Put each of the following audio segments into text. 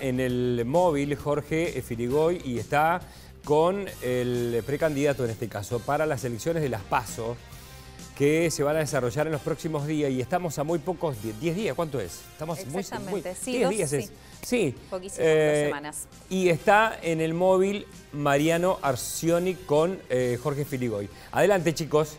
en el móvil Jorge Firigoy y está con el precandidato, en este caso, para las elecciones de las PASO que se van a desarrollar en los próximos días y estamos a muy pocos, 10 días, ¿cuánto es? Estamos muy, muy sí, 10 días es. Poquísimas eh, semanas. Y está en el móvil Mariano Arcioni con eh, Jorge Filigoy. Adelante, chicos.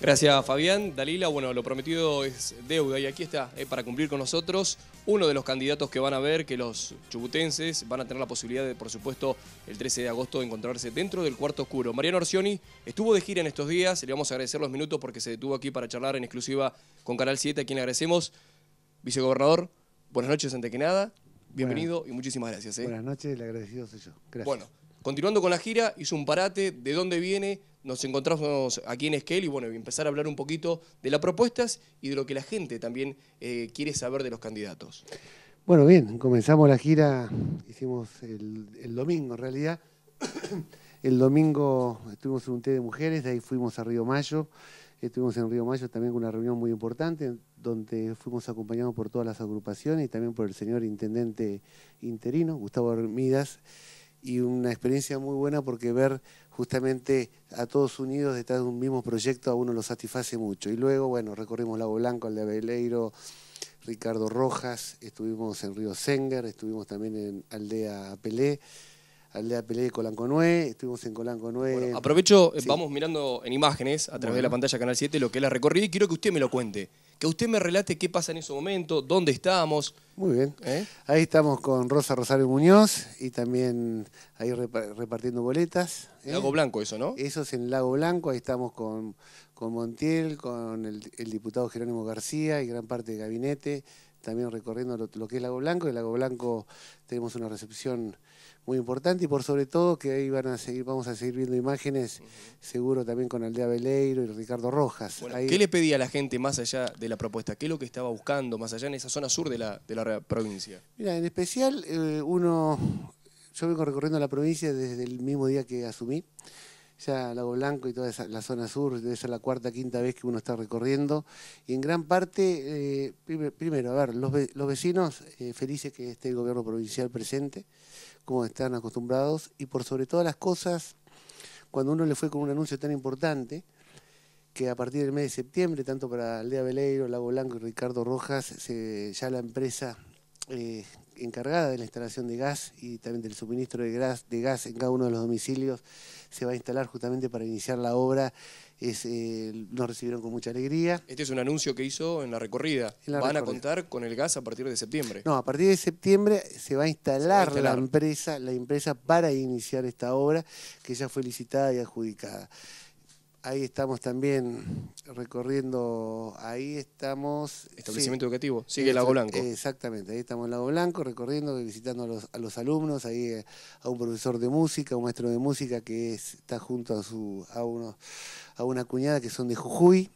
Gracias Fabián. Dalila, bueno, lo prometido es deuda y aquí está, eh, para cumplir con nosotros, uno de los candidatos que van a ver, que los chubutenses van a tener la posibilidad de, por supuesto, el 13 de agosto de encontrarse dentro del cuarto oscuro. Mariano Orsioni estuvo de gira en estos días, le vamos a agradecer los minutos porque se detuvo aquí para charlar en exclusiva con Canal 7, a quien le agradecemos. Vicegobernador, buenas noches antes que nada, bienvenido y muchísimas gracias. Eh. Buenas noches, le agradecido soy yo. Gracias. Bueno. Continuando con la gira, hizo un parate, de dónde viene, nos encontramos aquí en Esquel y bueno, empezar a hablar un poquito de las propuestas y de lo que la gente también eh, quiere saber de los candidatos. Bueno, bien, comenzamos la gira, hicimos el, el domingo en realidad. el domingo estuvimos en un té de mujeres, de ahí fuimos a Río Mayo. Estuvimos en Río Mayo también con una reunión muy importante, donde fuimos acompañados por todas las agrupaciones y también por el señor intendente interino, Gustavo Armidas y una experiencia muy buena porque ver justamente a todos unidos detrás de un mismo proyecto a uno lo satisface mucho. Y luego, bueno, recorrimos Lago Blanco, Aldea Beleiro, Ricardo Rojas, estuvimos en Río Senger, estuvimos también en Aldea Pelé, Aldea Pelé de Nue, estuvimos en Colanco aprovecho, eh, vamos mirando en imágenes a través de la pantalla Canal 7 lo que es la recorrida y quiero que usted me lo cuente que usted me relate qué pasa en ese momento, dónde estamos. Muy bien. ¿Eh? ¿eh? Ahí estamos con Rosa Rosario Muñoz y también ahí repartiendo boletas. En ¿eh? Lago Blanco eso, ¿no? Eso es en Lago Blanco, ahí estamos con, Montiel, con el, diputado Jerónimo García y gran parte de gabinete, también recorriendo lo que es Lago Blanco. En Lago Blanco tenemos una recepción muy importante y por sobre todo que ahí van a seguir, vamos a seguir viendo imágenes, seguro también con Aldea Veleiro y Ricardo Rojas. ¿Qué le pedía a la gente más allá de la propuesta? ¿Qué es lo que estaba buscando más allá en esa zona sur de la, de la provincia? Mira, en especial eh, uno, yo vengo recorriendo la provincia desde el mismo día que asumí, ya Lago Blanco y toda esa, la zona sur, debe ser la cuarta, quinta vez que uno está recorriendo. Y en gran parte, eh, primero, a ver, los, vecinos, eh, felices que esté el gobierno provincial presente como están acostumbrados, y por sobre todas las cosas, cuando uno le fue con un anuncio tan importante, que a partir del mes de septiembre, tanto para Aldea Veleiro, Lago Blanco y Ricardo Rojas, ya la empresa eh, encargada de la instalación de gas y también del suministro de gas, de gas en cada uno de los domicilios se va a instalar justamente para iniciar la obra eh, nos recibieron con mucha alegría. Este es un anuncio que hizo en la recorrida. Van a contar con el gas a partir de septiembre. No, a partir de septiembre se va a instalar, va a instalar. la empresa, la empresa para iniciar esta obra que ya fue licitada y adjudicada. Ahí estamos también recorriendo, ahí estamos... Establecimiento educativo, sigue Lago Blanco. Exactamente, ahí estamos en Lago Blanco, recorriendo, visitando a los, alumnos, ahí eh, a un profesor de música, un maestro de música que está junto a, su, a, uno, a una cuñada que son de Jujuy,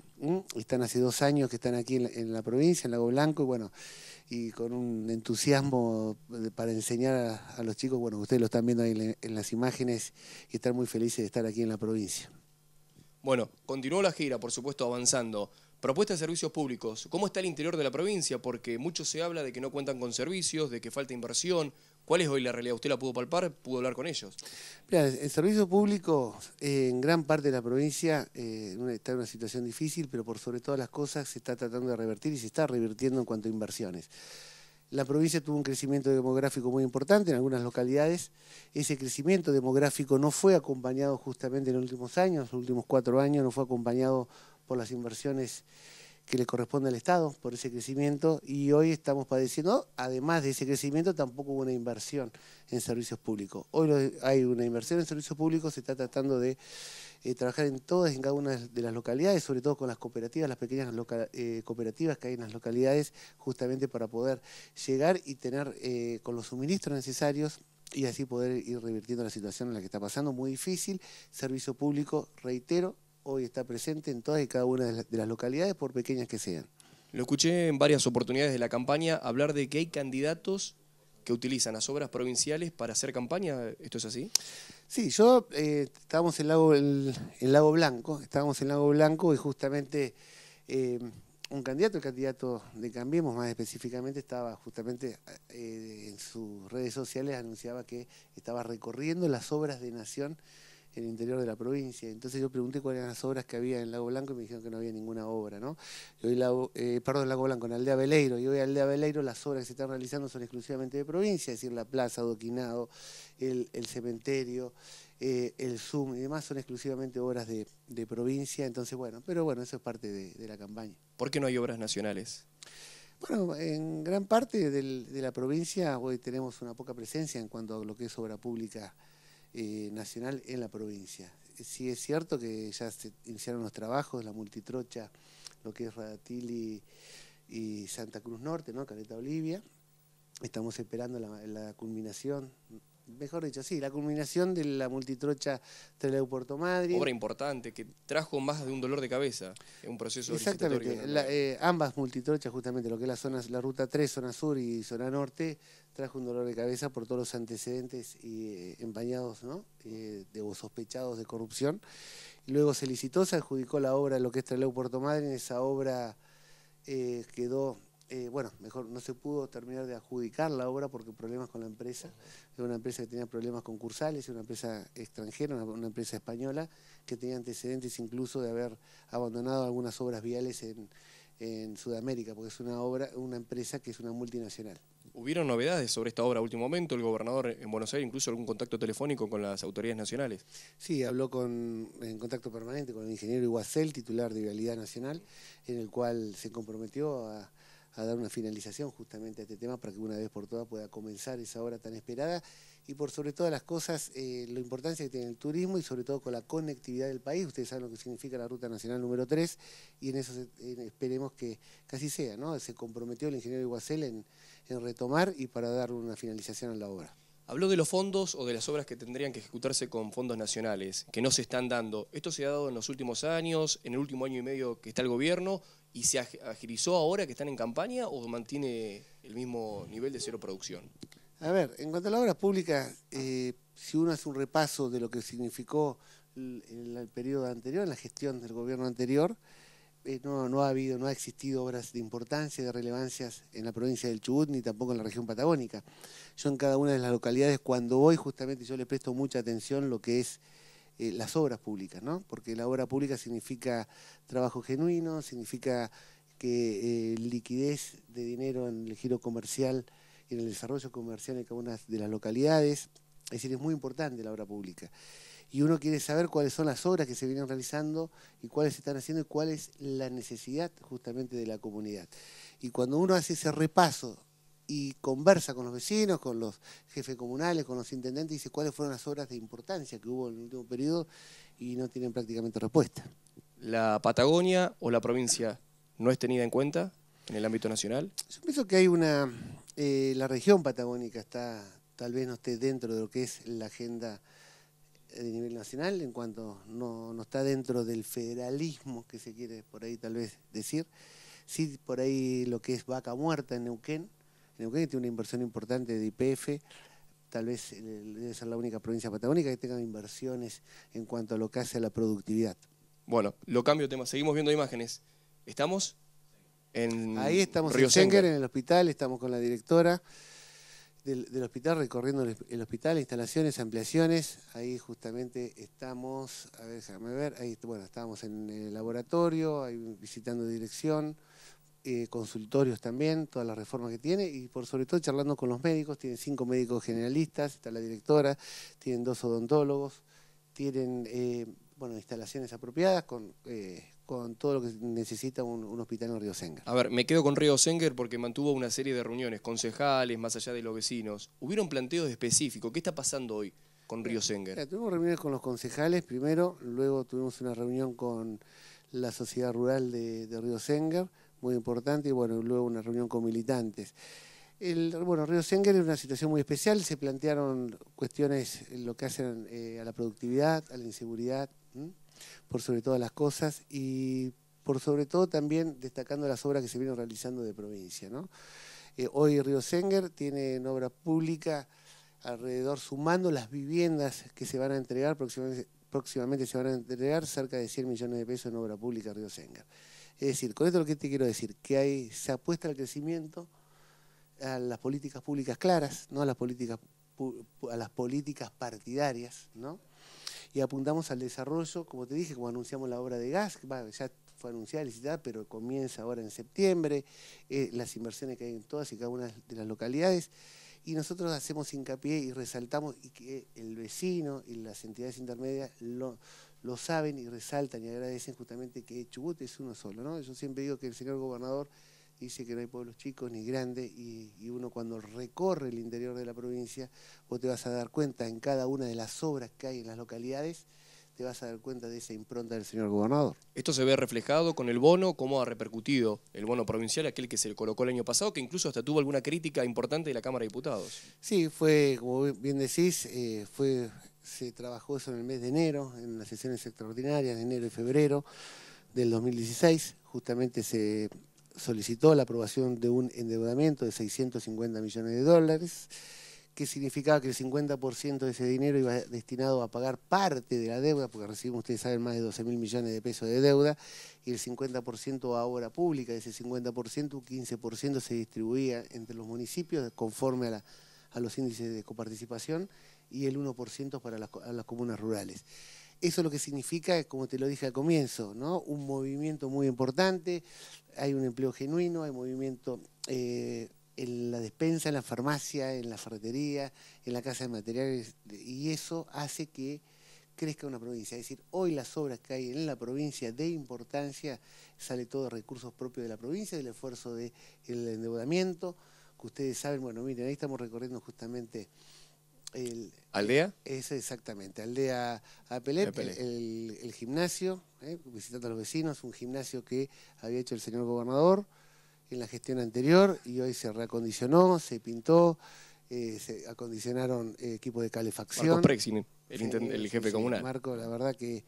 están hace dos años que están aquí en la, provincia, en Lago Blanco, y bueno, y con un entusiasmo para enseñar a, los chicos. Bueno, ustedes lo están viendo ahí en las imágenes y están muy felices de estar aquí en la provincia. Bueno, continuó la gira, por supuesto, avanzando. Propuesta de servicios públicos. ¿Cómo está el interior de la provincia? Porque mucho se habla de que no cuentan con servicios, de que falta inversión. ¿Cuál es hoy la realidad? ¿Usted la pudo palpar? ¿Pudo hablar con ellos? Mira, el servicio público eh, en gran parte de la provincia eh, está en una situación difícil, pero por sobre todas las cosas se está tratando de revertir y se está revirtiendo en cuanto a inversiones la provincia tuvo un crecimiento demográfico muy importante en algunas localidades. Ese crecimiento demográfico no fue acompañado justamente en los últimos años, los últimos cuatro años, no fue acompañado por las inversiones que le corresponde al Estado por ese crecimiento y hoy estamos padeciendo, además de ese crecimiento, tampoco hubo una inversión en servicios públicos. Hoy hay una inversión en servicios públicos, se está tratando de eh, trabajar en todas y en cada una de las localidades, sobre todo con las cooperativas, las pequeñas eh, cooperativas que hay en las localidades, justamente para poder llegar y tener eh, con los suministros necesarios y así poder ir revirtiendo la situación en la que está pasando, muy difícil, servicio público, reitero, hoy está presente en todas y cada una de las, localidades, por pequeñas que sean. Lo escuché en varias oportunidades de la campaña hablar de que hay candidatos que utilizan las obras provinciales para hacer campaña. ¿Esto es así? Sí, yo eh, estábamos en Lago, el, Lago Blanco, estábamos en Lago Blanco y justamente eh, un candidato, el candidato de Cambiemos más específicamente, estaba justamente eh, en sus redes sociales anunciaba que estaba recorriendo las obras de Nación en el interior de la provincia. Entonces yo pregunté cuáles eran las obras que había en Lago Blanco y me dijeron que no había ninguna obra, ¿no? Y hoy Lago, eh, Lago Blanco, en Aldea Veleiro, y hoy Aldea Veleiro las obras que se están realizando son exclusivamente de provincia, es decir, la plaza, adoquinado, el, cementerio, eh, el Zoom y demás son exclusivamente obras de, provincia, entonces bueno, pero bueno, eso es parte de, la campaña. ¿Por qué no hay obras nacionales? Bueno, en gran parte de la provincia hoy tenemos una poca presencia en cuanto a lo que es obra pública eh, nacional en la provincia. Eh, sí es cierto que ya se iniciaron los trabajos, la multitrocha, lo que es Radatili y Santa Cruz Norte, ¿no? Caleta Olivia. Estamos esperando la, la culminación mejor dicho, sí, la culminación de la multitrocha Trelew Puerto Madrid. Obra importante que trajo más de un dolor de cabeza en eh, un proceso Exactamente, eh, ambas multitrochas, justamente lo que es la, la ruta 3, zona sur y zona norte, trajo un dolor de cabeza por todos los antecedentes y, eh, empañados, ¿no? de, sospechados de corrupción. Luego se licitó, se adjudicó la obra, lo que es Trelew Puerto Madrid, esa obra quedó eh, bueno, mejor no se pudo terminar de adjudicar la obra porque problemas con la empresa. es una empresa que tenía problemas concursales, una empresa extranjera, una, empresa española, que tenía antecedentes incluso de haber abandonado algunas obras viales en, en Sudamérica, porque es una obra, una empresa que es una multinacional. ¿Hubieron novedades sobre esta obra a último momento? ¿El gobernador en Buenos Aires incluso algún contacto telefónico con las autoridades nacionales? Sí, habló con, en contacto permanente con el ingeniero Iguacel, titular de Vialidad Nacional, en el cual se comprometió a, a dar una finalización justamente a este tema para que una vez por todas pueda comenzar esa obra tan esperada y por sobre todas las cosas eh, la importancia que tiene el turismo y sobre todo con la conectividad del país. Ustedes saben lo que significa la Ruta Nacional número 3 y en eso esperemos que casi sea, ¿no? Se comprometió el ingeniero Iguacel en retomar y para dar una finalización a la obra. Habló de los fondos o de las obras que tendrían que ejecutarse con fondos nacionales, que no se están dando. ¿Esto se ha dado en los últimos años, en el último año y medio que está el gobierno? ¿Y se agilizó ahora que están en campaña o mantiene el mismo nivel de cero producción? A ver, en cuanto a las obras públicas, eh, si uno hace un repaso de lo que significó en el, periodo anterior, en la gestión del gobierno anterior, eh, no, ha habido, no ha existido obras de importancia, de relevancias en la provincia del Chubut ni tampoco en la región patagónica. Yo en cada una de las localidades, cuando voy, justamente yo le presto mucha atención lo que es eh, las obras públicas, ¿no? Porque la obra pública significa trabajo genuino, significa que eh, liquidez de dinero en el giro comercial, y en el desarrollo comercial en cada una de las localidades. Es decir, es muy importante la obra pública. Y uno quiere saber cuáles son las obras que se vienen realizando y cuáles se están haciendo y cuál es la necesidad justamente de la comunidad. Y cuando uno hace ese repaso y conversa con los vecinos, con los jefes comunales, con los intendentes, y dice cuáles fueron las obras de importancia que hubo en el último periodo y no tienen prácticamente respuesta. ¿La Patagonia o la provincia no es tenida en cuenta en el ámbito nacional? Yo pienso que hay una... Eh, la región patagónica está tal vez no esté dentro de lo que es la agenda eh, de nivel nacional, en cuanto no, no está dentro del federalismo que se quiere por ahí tal vez decir. Sí, por ahí lo que es vaca muerta en Neuquén, tiene una inversión importante de IPF, tal vez eh, debe ser la única provincia patagónica que tenga inversiones en cuanto a lo que hace a la productividad. Bueno, lo cambio de tema, seguimos viendo imágenes. ¿Estamos? En Ahí estamos en el hospital, estamos con la directora del, hospital, recorriendo el, hospital, instalaciones, ampliaciones. Ahí justamente estamos, a ver, déjame ver, ahí, bueno, estábamos en el laboratorio, ahí visitando dirección. Eh, consultorios también, todas las reformas que tiene, y por sobre todo charlando con los médicos, tienen cinco médicos generalistas, está la directora, tienen dos odontólogos, tienen eh, bueno, instalaciones apropiadas con, eh, con todo lo que necesita un, hospital en Río Senger. A ver, me quedo con Río Senger porque mantuvo una serie de reuniones, concejales, más allá de los vecinos. Hubieron planteos específicos, ¿qué está pasando hoy? con Río Senger? tuvimos reuniones con los concejales primero, luego tuvimos una reunión con la sociedad rural de, Río Senger, muy importante, y bueno, luego una reunión con militantes. El, bueno, Río Senger es una situación muy especial, se plantearon cuestiones en lo que hacen eh, a la productividad, a la inseguridad, por sobre todas las cosas, y por sobre todo también destacando las obras que se vienen realizando de provincia. ¿no? Eh, hoy Río Senger tiene en obra pública alrededor, sumando las viviendas que se van a entregar, próximamente, se van a entregar cerca de 100 millones de pesos en obra pública Río Sengar. Es decir, con esto lo que te quiero decir, que se apuesta al crecimiento, a las políticas públicas claras, no a las políticas, a las políticas partidarias, ¿no? Y apuntamos al desarrollo, como te dije, como anunciamos la obra de gas, que ya fue anunciada, licitada, pero comienza ahora en septiembre, eh, las inversiones que hay en todas y cada una de las localidades. Y nosotros hacemos hincapié y resaltamos y que el vecino y las entidades intermedias lo, lo saben y resaltan y agradecen justamente que Chubut es uno solo. ¿no? Yo siempre digo que el señor gobernador dice que no hay pueblos chicos ni grandes y, y, uno cuando recorre el interior de la provincia, vos te vas a dar cuenta en cada una de las obras que hay en las localidades vas a dar cuenta de esa impronta del señor gobernador. Esto se ve reflejado con el bono, cómo ha repercutido el bono provincial, aquel que se le colocó el año pasado, que incluso hasta tuvo alguna crítica importante de la Cámara de Diputados. Sí, fue, como bien decís, eh, fue, se trabajó eso en el mes de enero, en las sesiones extraordinarias de enero y febrero del 2016, justamente se solicitó la aprobación de un endeudamiento de 650 millones de dólares, que significaba que el 50% de ese dinero iba destinado a pagar parte de la deuda, porque recibimos, ustedes saben, más de 12 mil millones de pesos de deuda, y el 50% a obra pública, ese 50%, un 15% se distribuía entre los municipios conforme a, los índices de coparticipación y el 1% para las, comunas rurales. Eso lo que significa, como te lo dije al comienzo, ¿no? un movimiento muy importante, hay un empleo genuino, hay movimiento... Eh, en la despensa, en la farmacia, en la ferretería, en la casa de materiales, y eso hace que crezca una provincia. Es decir, hoy las obras que hay en la provincia de importancia sale todo de recursos propios de la provincia, del esfuerzo del endeudamiento, que ustedes saben, bueno, miren, ahí estamos recorriendo justamente... El, ¿Aldea? E, eso exactamente, Aldea Apelet, El, gimnasio, eh, visitando a los vecinos, un gimnasio que había hecho el señor gobernador, en la gestión anterior y hoy se reacondicionó, se pintó, eh, se acondicionaron eh, equipos de calefacción. Marco el, jefe comunal. Marco, la verdad que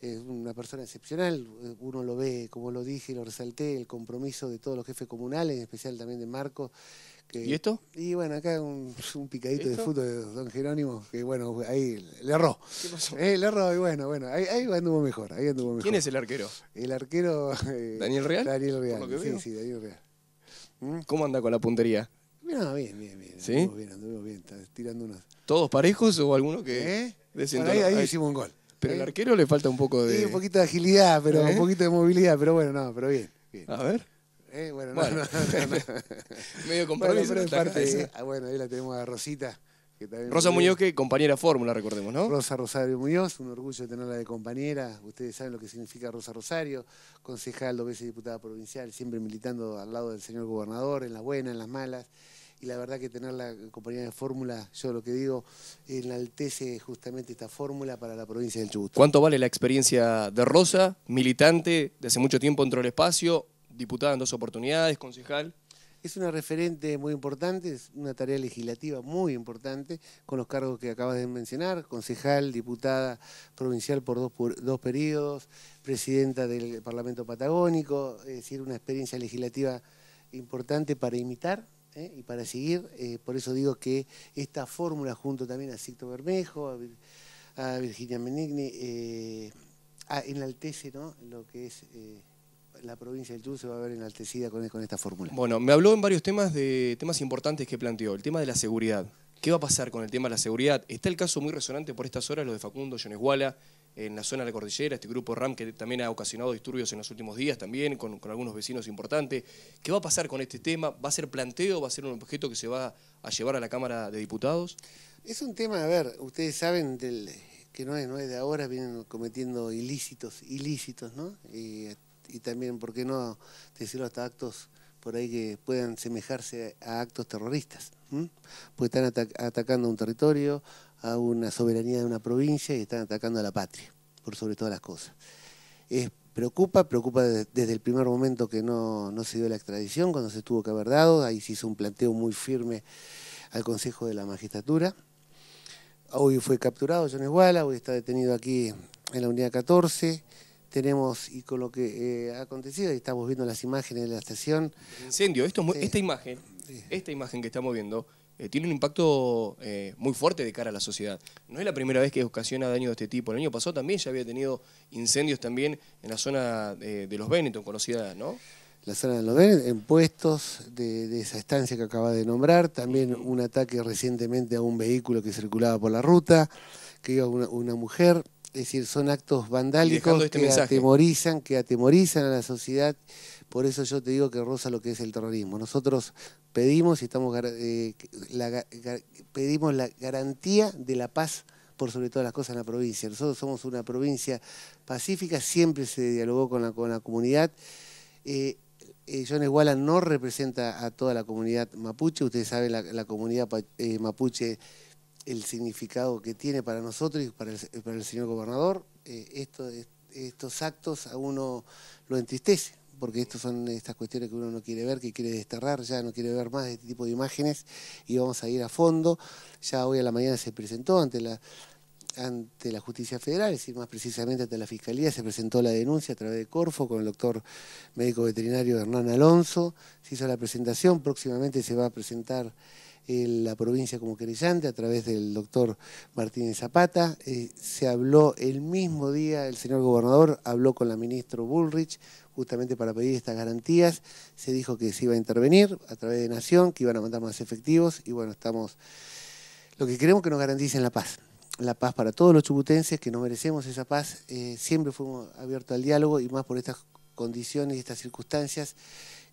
es una persona excepcional, uno lo ve, como lo dije y lo resalté, el compromiso de todos los jefes comunales, en especial también de Marco, ¿Y esto? Y bueno, acá un, picadito de fútbol de Don Jerónimo, que bueno, ahí le erró. ¿Qué pasó? Eh, le erró y bueno, bueno, ahí, ahí, anduvo mejor, ahí anduvo mejor. ¿Quién es el arquero? El arquero... Eh, ¿Daniel Real? Daniel Real, sí, sí, Daniel Real. Mm, ¿Cómo anda con la puntería? No, bien, bien, bien. ¿Sí? Anduvimos bien, anduvimos bien, tirando unas... ¿Todos parejos o alguno que... ¿Eh? ahí, ahí hicimos un gol. Pero al arquero le falta un poco de. Sí, un poquito de agilidad, pero ¿Eh? un poquito de movilidad, pero bueno, no, pero bien. bien. A ver. Eh, bueno, medio compromiso. Bueno, parte, bueno, ahí la tenemos a Rosita. Rosa Muñoz, que compañera fórmula, recordemos, ¿no? Rosa Rosario Muñoz, un orgullo tenerla de compañera. Ustedes saben lo que significa Rosa Rosario, concejal, dos veces diputada provincial, siempre militando al lado del señor gobernador, en las buenas, en las malas y la verdad que tenerla la de fórmula, yo lo que digo, enaltece justamente esta fórmula para la provincia del Chubut. ¿Cuánto vale la experiencia de Rosa, militante de hace mucho tiempo dentro del espacio, diputada en dos oportunidades, concejal. Es una referente muy importante, es una tarea legislativa muy importante, con los cargos que acabas de mencionar, concejal, diputada provincial por dos, periodos, presidenta del Parlamento Patagónico, es decir, una experiencia legislativa importante para imitar ¿eh? y para seguir. Eh, por eso digo que esta fórmula, junto también a Sicto Bermejo, a, Virginia Menigni, eh, enaltece ¿no? lo que es la provincia del Chu se va a ver enaltecida con, esta fórmula. Bueno, me habló en varios temas de temas importantes que planteó. El tema de la seguridad. ¿Qué va a pasar con el tema de la seguridad? Está el caso muy resonante por estas horas, lo de Facundo Yonesguala, en la zona de la cordillera, este grupo RAM que también ha ocasionado disturbios en los últimos días también, con, algunos vecinos importantes. ¿Qué va a pasar con este tema? ¿Va a ser planteo? ¿Va a ser un objeto que se va a llevar a la Cámara de Diputados? Es un tema, a ver, ustedes saben que no es, no es de ahora, vienen cometiendo ilícitos, ilícitos, ¿no? Eh, y también, ¿por qué no decirlo hasta actos por ahí que puedan semejarse a actos terroristas? Porque están atacando un territorio, a una soberanía de una provincia y están atacando a la patria, por sobre todas las cosas. Es, preocupa, preocupa desde el primer momento que no, se dio la extradición, cuando se tuvo que haber dado, ahí se hizo un planteo muy firme al Consejo de la Magistratura. Hoy fue capturado John Iguala, hoy está detenido aquí en la unidad 14 tenemos y con lo que eh, ha acontecido, y estamos viendo las imágenes de la estación. incendio, esta imagen, esta imagen que estamos viendo, eh, tiene un impacto eh, muy fuerte de cara a la sociedad. No es la primera vez que ocasiona daño de este tipo. El año pasado también ya había tenido incendios también en la zona de, los Benetton, conocida, ¿no? La zona de los Benetton, en puestos de, esa estancia que acaba de nombrar. También un ataque recientemente a un vehículo que circulaba por la ruta, que iba una mujer es decir, son actos este vandálicos que atemorizan, que atemorizan a la sociedad. Por eso yo te digo que rosa lo que es el terrorismo. Nosotros pedimos y estamos eh, la, pedimos la garantía de la paz por sobre todas las cosas en la provincia. Nosotros somos una provincia pacífica, siempre se dialogó con la, comunidad. Eh, eh John no representa a toda la comunidad mapuche, ustedes saben la, comunidad eh, mapuche el significado que tiene para nosotros y para el, señor gobernador, eh, estos actos a uno lo entristece, porque estas son estas cuestiones que uno no quiere ver, que quiere desterrar, ya no quiere ver más de este tipo de imágenes y vamos a ir a fondo. Ya hoy a la mañana se presentó ante la ante la justicia federal, es decir, más precisamente ante la fiscalía, se presentó la denuncia a través de Corfo con el doctor médico veterinario Hernán Alonso, se hizo la presentación, próximamente se va a presentar en la provincia como querellante a través del doctor Martínez Zapata. Eh, se habló el mismo día, el señor gobernador habló con la ministra Bullrich justamente para pedir estas garantías. Se dijo que se iba a intervenir a través de Nación, que iban a mandar más efectivos y bueno, estamos... Lo que queremos que nos garanticen la paz la paz para todos los chubutenses, que nos merecemos esa paz. Eh, siempre fuimos abiertos al diálogo y más por estas condiciones y estas circunstancias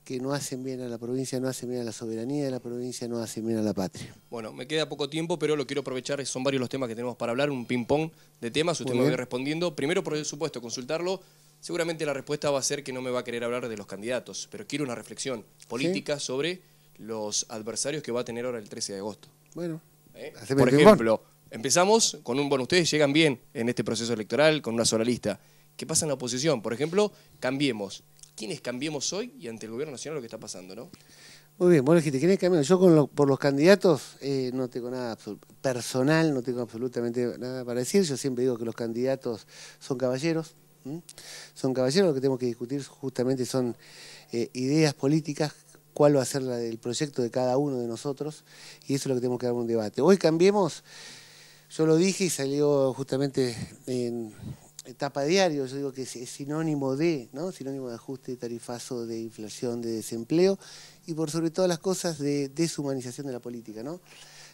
que no hacen bien a la provincia, no hacen bien a la soberanía de la provincia, no hacen bien a la patria. Bueno, me queda poco tiempo, pero lo quiero aprovechar, son varios los temas que tenemos para hablar, un ping-pong de temas, usted me va respondiendo. Primero, por supuesto, consultarlo. Seguramente la respuesta va a ser que no me va a querer hablar de los candidatos, pero quiero una reflexión política sobre los adversarios que va a tener ahora el 13 de agosto. Bueno, ¿Eh? por ejemplo, empezamos con un, bueno, ustedes llegan bien en este proceso electoral con una sola lista. ¿Qué pasa en la oposición? Por ejemplo, cambiemos quiénes cambiemos hoy y ante el gobierno nacional lo que está pasando, ¿no? Muy bien, vos dijiste, ¿quiénes cambiemos? Yo por los candidatos eh, no tengo nada personal, no tengo absolutamente nada para decir. Yo siempre digo que los candidatos son caballeros. Son caballeros, lo que tenemos que discutir justamente son eh, ideas políticas cuál va a ser el proyecto de cada uno de nosotros, y eso es lo que tenemos que dar un debate. Hoy cambiemos, yo lo dije y salió justamente en, etapa diario, yo digo que es, sinónimo de, ¿no? Sinónimo de ajuste tarifazo, de inflación, de desempleo y por sobre todas las cosas de deshumanización de la política, ¿no?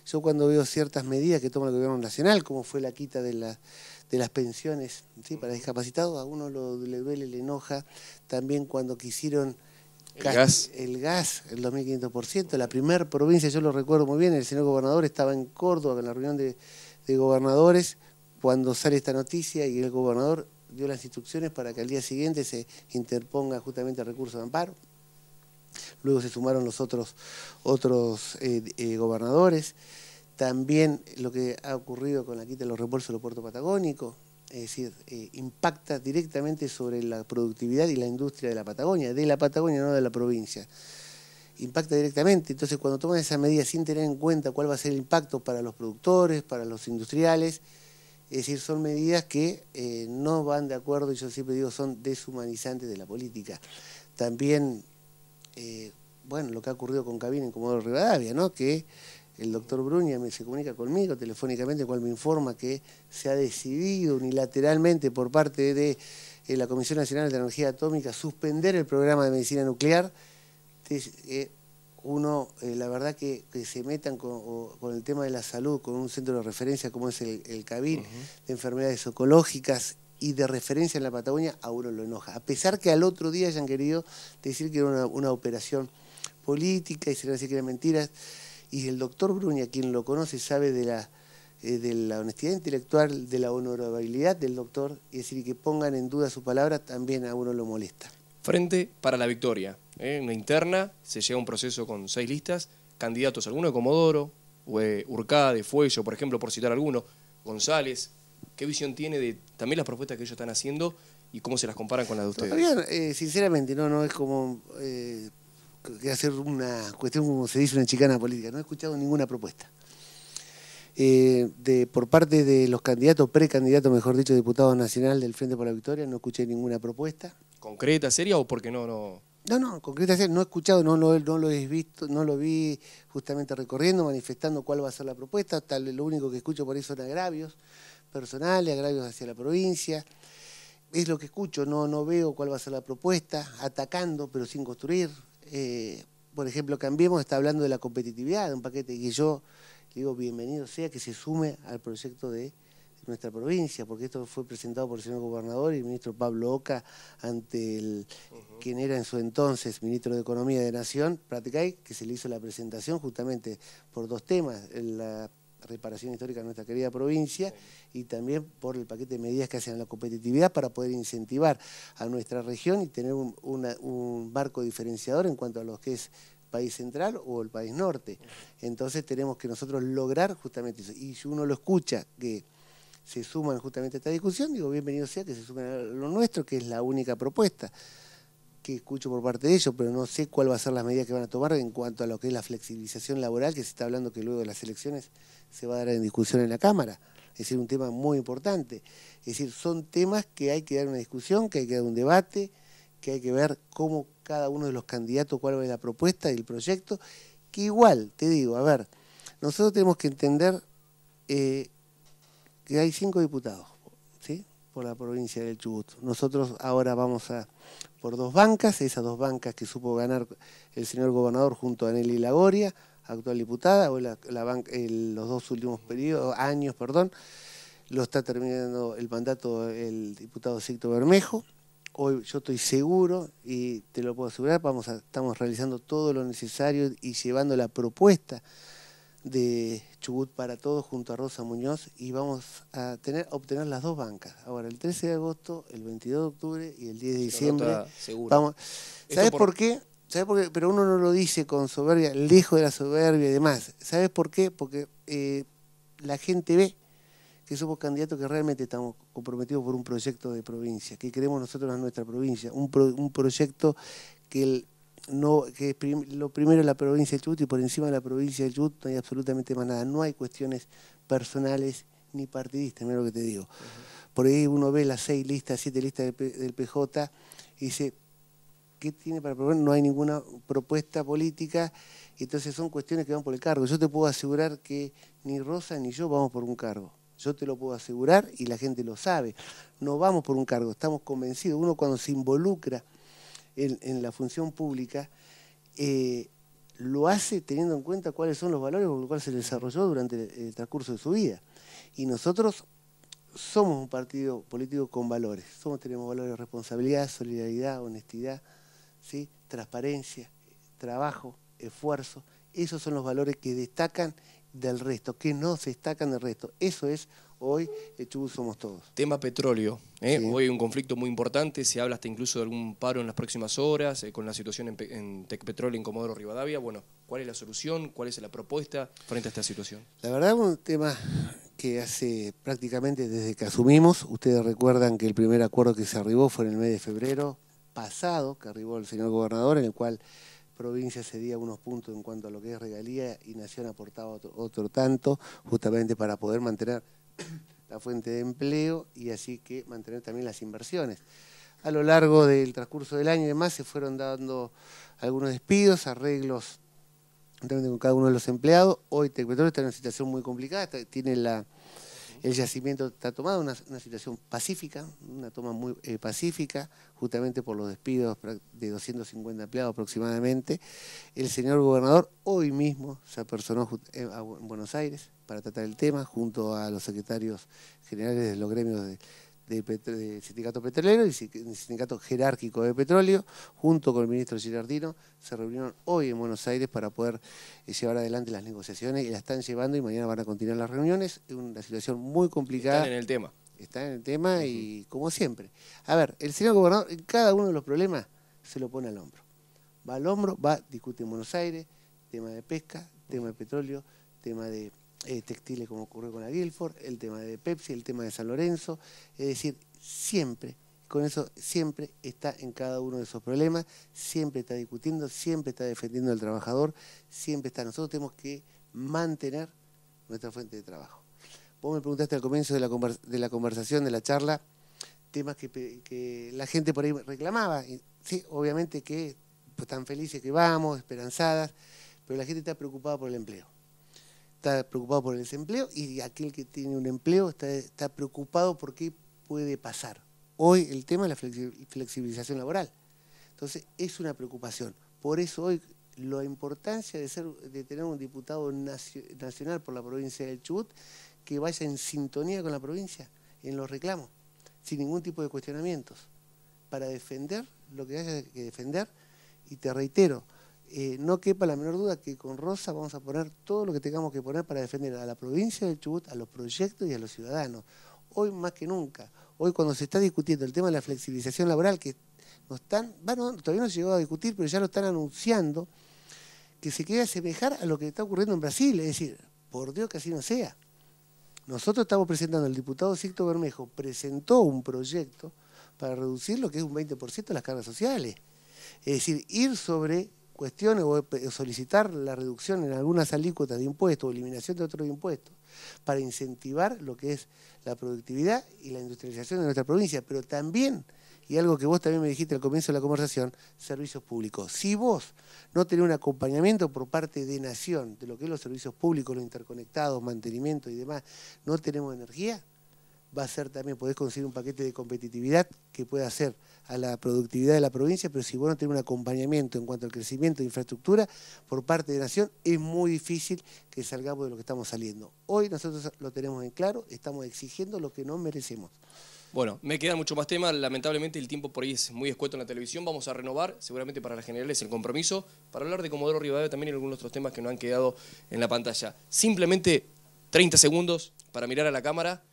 Yo cuando veo ciertas medidas que toma el gobierno nacional, como fue la quita de, la, de las pensiones ¿sí? para discapacitados, a uno le duele, le enoja. También cuando quisieron el gas, el, gas, el 2.500%, la primera provincia, yo lo recuerdo muy bien, el señor gobernador estaba en Córdoba en la reunión de, de gobernadores cuando sale esta noticia y el gobernador dio las instrucciones para que al día siguiente se interponga justamente el recurso de amparo. Luego se sumaron los otros, otros eh, eh, gobernadores. También lo que ha ocurrido con la quita de los de del puerto patagónico, es decir, eh, impacta directamente sobre la productividad y la industria de la Patagonia, de la Patagonia, no de la provincia. Impacta directamente. Entonces, cuando toman esa medida sin tener en cuenta cuál va a ser el impacto para los productores, para los industriales, es decir, son medidas que eh, no van de acuerdo, y yo siempre digo, son deshumanizantes de la política. También, eh, bueno, lo que ha ocurrido con Cabina en Comodoro Rivadavia, ¿no? Que el doctor Bruña se comunica conmigo telefónicamente, cual me informa que se ha decidido unilateralmente por parte de eh, la Comisión Nacional de Energía Atómica suspender el programa de medicina nuclear uno, eh, la verdad que, se metan con, el tema de la salud, con un centro de referencia como es el, el de enfermedades ecológicas y de referencia en la Patagonia, a uno lo enoja. A pesar que al otro día hayan querido decir que era una, operación política y se le decir que eran mentiras, y el doctor Bruña, quien lo conoce, sabe de la, eh, de la honestidad intelectual, de la honorabilidad del doctor, y decir que pongan en duda su palabra también a uno lo molesta. Frente para la victoria una ¿eh? interna, se llega a un proceso con seis listas, candidatos, alguno de Comodoro, eh, de Fuello, por ejemplo, por citar alguno, González, ¿qué visión tiene de también las propuestas que ellos están haciendo y cómo se las comparan con las de ustedes? Eh, sinceramente, no, no es como hacer una cuestión como se dice una chicana política, no he escuchado ninguna propuesta. de, por parte de los candidatos, precandidatos, mejor dicho, diputados nacional del Frente por la Victoria, no escuché ninguna propuesta. ¿Concreta, seria o porque no, no? No, no, concretamente no he escuchado, no, no lo he visto, no lo vi justamente recorriendo, manifestando cuál va a ser la propuesta. Tal, lo único que escucho por ahí son agravios personales, agravios hacia la provincia. Es lo que escucho, no, no veo cuál va a ser la propuesta, atacando pero sin construir. Eh, por ejemplo, Cambiemos está hablando de la competitividad, de un paquete que yo digo bienvenido sea que se sume al proyecto de nuestra provincia, porque esto fue presentado por el señor gobernador y el ministro Pablo Oca ante el, quien era en su entonces ministro de Economía de Nación, Praticay, que se le hizo la presentación justamente por dos temas, la reparación histórica de nuestra querida provincia y también por el paquete de medidas que hacen la competitividad para poder incentivar a nuestra región y tener un, barco diferenciador en cuanto a lo que es país central o el país norte. Entonces tenemos que nosotros lograr justamente eso. Y si uno lo escucha, que se suman justamente a esta discusión, digo, bienvenido sea que se sumen a lo nuestro, que es la única propuesta que escucho por parte de ellos, pero no sé cuál va a ser las medidas que van a tomar en cuanto a lo que es la flexibilización laboral, que se está hablando que luego de las elecciones se va a dar en discusión en la Cámara. Es decir, un tema muy importante. Es decir, son temas que hay que dar una discusión, que hay que dar un debate, que hay que ver cómo cada uno de los candidatos, cuál es la propuesta y el proyecto, que igual, te digo, a ver, nosotros tenemos que entender... Eh, que hay cinco diputados, ¿sí? Por la provincia del Chubut. Nosotros ahora vamos a por dos bancas, esas dos bancas que supo ganar el señor gobernador junto a Nelly Lagoria, actual diputada, hoy la, los dos últimos periodos, años, perdón, lo está terminando el mandato el diputado Sicto Bermejo. Hoy yo estoy seguro y te lo puedo asegurar, vamos estamos realizando todo lo necesario y llevando la propuesta de Chubut para Todos junto a Rosa Muñoz y vamos a tener, obtener las dos bancas. Ahora, el 13 de agosto, el 22 de octubre y el 10 de diciembre. Vamos. ¿Sabes por... qué? ¿Sabes por qué? Pero uno no lo dice con soberbia, lejos de la soberbia y demás. ¿Sabes por qué? Porque eh, la gente ve que somos candidatos que realmente estamos comprometidos por un proyecto de provincia, que queremos nosotros en nuestra provincia, un, un proyecto que el que lo primero es la provincia de Chubut y por encima de la provincia de Chubut no hay absolutamente más nada. No hay cuestiones personales ni partidistas, es lo que te digo. Por ahí uno ve las seis listas, siete listas del, del PJ y dice, ¿qué tiene para proponer? No hay ninguna propuesta política, y entonces son cuestiones que van por el cargo. Yo te puedo asegurar que ni Rosa ni yo vamos por un cargo. Yo te lo puedo asegurar y la gente lo sabe. No vamos por un cargo, estamos convencidos. Uno cuando se involucra en, la función pública, eh, lo hace teniendo en cuenta cuáles son los valores con los cuales se desarrolló durante el, transcurso de su vida. Y nosotros somos un partido político con valores. Somos, tenemos valores de responsabilidad, solidaridad, honestidad, ¿sí? transparencia, trabajo, esfuerzo. Esos son los valores que destacan del resto, que no se destacan del resto. Eso es Hoy eh, Chubut somos todos. Tema petróleo. ¿eh? Hoy hay un conflicto muy importante. Se habla hasta incluso de algún paro en las próximas horas, eh, con la situación en, Petróleo en Comodoro Rivadavia. Bueno, ¿cuál es la solución? ¿Cuál es la propuesta frente a esta situación? La verdad, un tema que hace prácticamente desde que asumimos. Ustedes recuerdan que el primer acuerdo que se arribó fue en el mes de febrero pasado, que arribó el señor gobernador, en el cual provincia cedía unos puntos en cuanto a lo que es regalía y Nación aportaba otro tanto, justamente para poder mantener la fuente de empleo y así que mantener también las inversiones. A lo largo del transcurso del año y demás se fueron dando algunos despidos, arreglos con cada uno de los empleados. Hoy Tecpetrol está en una situación muy complicada, tiene la el yacimiento está tomado, una, situación pacífica, una toma muy eh, pacífica, justamente por los despidos de 250 empleados aproximadamente. El señor gobernador hoy mismo se apersonó eh, en Buenos Aires para tratar el tema, junto a los secretarios generales de los gremios de de, sindicato petrolero y sindicato jerárquico de petróleo, junto con el ministro Girardino, se reunieron hoy en Buenos Aires para poder eh, llevar adelante las negociaciones y las están llevando y mañana van a continuar las reuniones. es Una situación muy complicada. Están en el tema. Está en el tema y como siempre. A ver, el señor gobernador cada uno de los problemas se lo pone al hombro. Va al hombro, va, discute en Buenos Aires, tema de pesca, tema de petróleo, tema de eh, textiles como ocurrió con la Guilford, el tema de Pepsi, el tema de San Lorenzo, es decir, siempre, con eso siempre está en cada uno de esos problemas, siempre está discutiendo, siempre está defendiendo al trabajador, siempre está. Nosotros tenemos que mantener nuestra fuente de trabajo. Vos me preguntaste al comienzo de la, de la conversación, de la charla, temas que, la gente por ahí reclamaba. Sí, obviamente que están felices que vamos, esperanzadas, pero la gente está preocupada por el empleo está preocupado por el desempleo y aquel que tiene un empleo está, preocupado por qué puede pasar. Hoy el tema es la flexibilización laboral. Entonces es una preocupación. Por eso hoy la importancia de, ser, de tener un diputado nacional por la provincia del Chubut que vaya en sintonía con la provincia en los reclamos, sin ningún tipo de cuestionamientos, para defender lo que haya que defender. Y te reitero, eh, no quepa la menor duda que con Rosa vamos a poner todo lo que tengamos que poner para defender a la provincia del Chubut, a los proyectos y a los ciudadanos. Hoy más que nunca, hoy cuando se está discutiendo el tema de la flexibilización laboral, que están, todavía no se llegó a discutir, pero ya lo están anunciando, que se quiere asemejar a lo que está ocurriendo en Brasil, es decir, por Dios que así no sea. Nosotros estamos presentando, el diputado Sicto Bermejo presentó un proyecto para reducir lo que es un 20% de las cargas sociales. Es decir, ir sobre cuestiones o solicitar la reducción en algunas alícuotas de impuestos o eliminación de otros impuestos para incentivar lo que es la productividad y la industrialización de nuestra provincia, pero también, y algo que vos también me dijiste al comienzo de la conversación, servicios públicos. Si vos no tenés un acompañamiento por parte de Nación de lo que es los servicios públicos, los interconectados, mantenimiento y demás, no tenemos energía, va a ser también, podés conseguir un paquete de competitividad que pueda ser a la productividad de la provincia, pero si vos no tenés un acompañamiento en cuanto al crecimiento de infraestructura por parte de Nación, es muy difícil que salgamos de lo que estamos saliendo. Hoy nosotros lo tenemos en claro, estamos exigiendo lo que no merecemos. Bueno, me quedan mucho más temas. Lamentablemente el tiempo por ahí es muy escueto en la televisión. Vamos a renovar, seguramente para las generales, el compromiso para hablar de Comodoro Rivadavia también y algunos otros temas que no han quedado en la pantalla. Simplemente 30 segundos para mirar a la cámara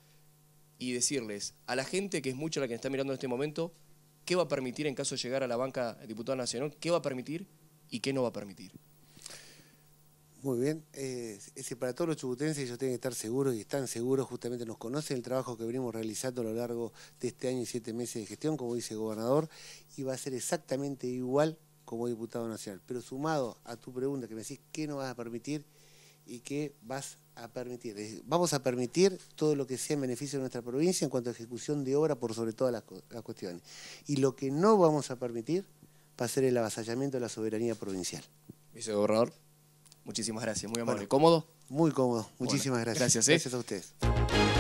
y decirles a la gente que es mucha la que está mirando en este momento, qué va a permitir en caso de llegar a la banca eh, diputado nacional, qué va a permitir y qué no va a permitir. Muy bien, eh, ese para todos los chubutenses ellos tienen que estar seguros y están seguros, justamente nos conocen el trabajo que venimos realizando a lo largo de este año y siete meses de gestión, como dice el gobernador, y va a ser exactamente igual como diputado nacional. Pero sumado a tu pregunta que me decís qué no vas a permitir, y que vas a permitir. Vamos a permitir todo lo que sea en beneficio de nuestra provincia en cuanto a ejecución de obra por sobre todas las, cuestiones. Y lo que no vamos a permitir va a ser el avasallamiento de la soberanía provincial. Vicegobernador, muchísimas gracias, muy amable. ¿Cómodo? Muy cómodo, muchísimas gracias. Gracias, ¿eh? gracias a ustedes.